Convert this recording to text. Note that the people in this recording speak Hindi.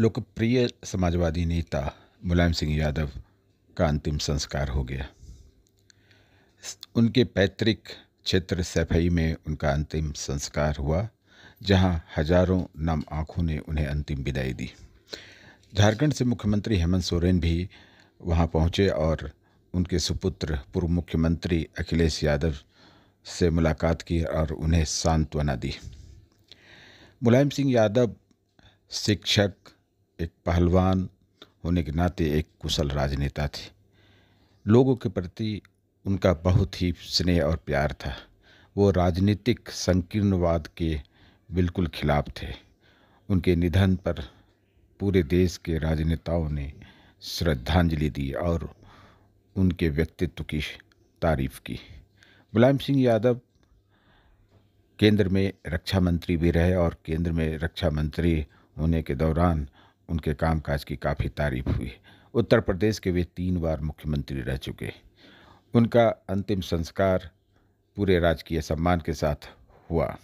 लोकप्रिय समाजवादी नेता मुलायम सिंह यादव का अंतिम संस्कार हो गया उनके पैतृक क्षेत्र सैफई में उनका अंतिम संस्कार हुआ जहां हजारों नाम आंखों ने उन्हें अंतिम विदाई दी झारखंड से मुख्यमंत्री हेमंत सोरेन भी वहां पहुंचे और उनके सुपुत्र पूर्व मुख्यमंत्री अखिलेश यादव से मुलाकात की और उन्हें सांत्वना दी मुलायम सिंह यादव शिक्षक एक पहलवान होने के नाते एक कुशल राजनेता थे लोगों के प्रति उनका बहुत ही स्नेह और प्यार था वो राजनीतिक संकीर्णवाद के बिल्कुल खिलाफ थे उनके निधन पर पूरे देश के राजनेताओं ने श्रद्धांजलि दी और उनके व्यक्तित्व की तारीफ की मुलायम सिंह यादव केंद्र में रक्षा मंत्री भी रहे और केंद्र में रक्षा मंत्री होने के दौरान उनके कामकाज की काफ़ी तारीफ हुई उत्तर प्रदेश के वे तीन बार मुख्यमंत्री रह चुके उनका अंतिम संस्कार पूरे राजकीय सम्मान के साथ हुआ